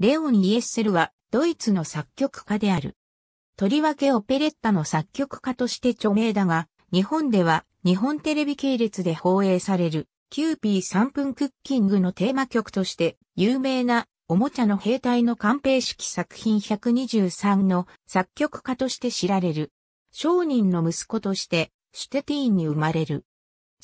レオン・イエッセルはドイツの作曲家である。とりわけオペレッタの作曲家として著名だが、日本では日本テレビ系列で放映されるキューピー3分クッキングのテーマ曲として有名なおもちゃの兵隊の完璧式作品123の作曲家として知られる。商人の息子としてシュテティーンに生まれる。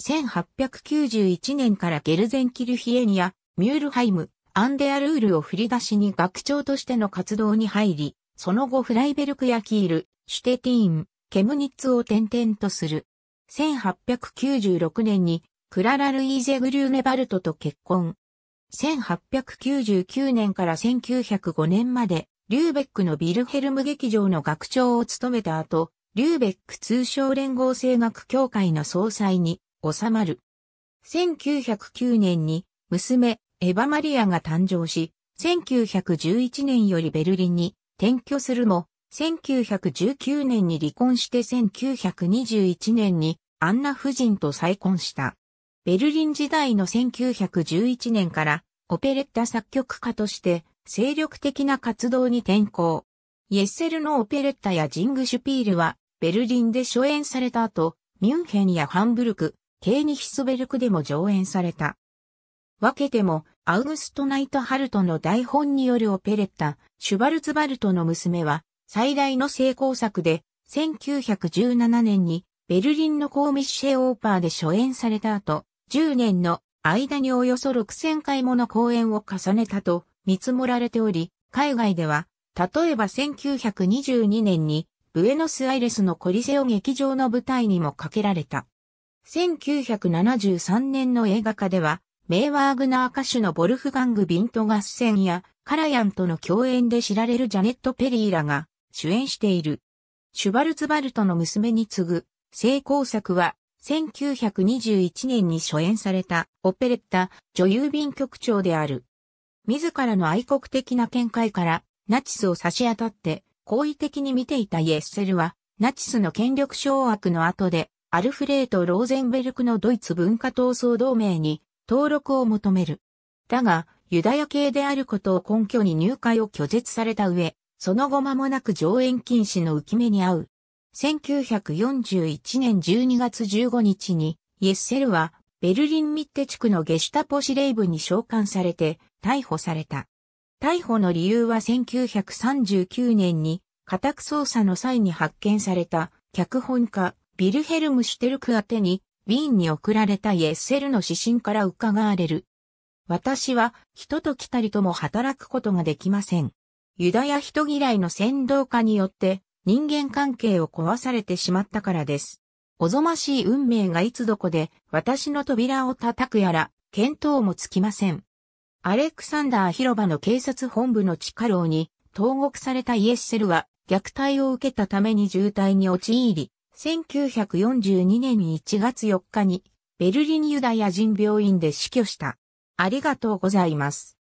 1891年からゲルゼンキルヒエニア、ミュールハイム、アンデアルールを振り出しに学長としての活動に入り、その後フライベルクやキール、シュテティーン、ケムニッツを転々とする。1896年にクララ・ルイーゼ・グリューネバルトと結婚。1899年から1905年まで、リューベックのビルヘルム劇場の学長を務めた後、リューベック通商連合声楽協会の総裁に収まる。1909年に娘、エヴァ・マリアが誕生し、1911年よりベルリンに転居するも、1919年に離婚して1921年にアンナ夫人と再婚した。ベルリン時代の1911年からオペレッタ作曲家として精力的な活動に転向。イエッセルのオペレッタやジングシュピールはベルリンで初演された後、ミュンヘンやハンブルク、ケーニヒスベルクでも上演された。分けても、アウグスト・ナイト・ハルトの台本によるオペレッタ、シュバルツバルトの娘は、最大の成功作で、1917年に、ベルリンのコーミッシェ・オーパーで初演された後、10年の間におよそ6000回もの公演を重ねたと見積もられており、海外では、例えば1922年に、ブエノスアイレスのコリセオ劇場の舞台にもかけられた。1973年の映画化では、名ワーグナー歌手のボルフガング・ビント合戦やカラヤンとの共演で知られるジャネット・ペリーらが主演している。シュバルツバルトの娘に次ぐ成功作は1921年に初演されたオペレッタ女優便局長である。自らの愛国的な見解からナチスを差し当たって好意的に見ていたイエッセルはナチスの権力掌握の後でアルフレート・ローゼンベルクのドイツ文化闘争同盟に登録を求める。だが、ユダヤ系であることを根拠に入会を拒絶された上、その後間もなく上演禁止の浮き目に遭う。1941年12月15日に、イエッセルは、ベルリンミッテ地区のゲシュタポ司令部に召喚されて、逮捕された。逮捕の理由は1939年に、家宅捜査の際に発見された、脚本家、ビルヘルム・シュテルク宛てに、ウィーンに送られたイエッセルの指針から伺われる。私は、人と来たりとも働くことができません。ユダヤ人嫌いの先導化によって、人間関係を壊されてしまったからです。おぞましい運命がいつどこで、私の扉を叩くやら、見当もつきません。アレクサンダー広場の警察本部の地下牢に、投獄されたイエッセルは、虐待を受けたために渋滞に陥り、1942年1月4日にベルリンユダヤ人病院で死去した。ありがとうございます。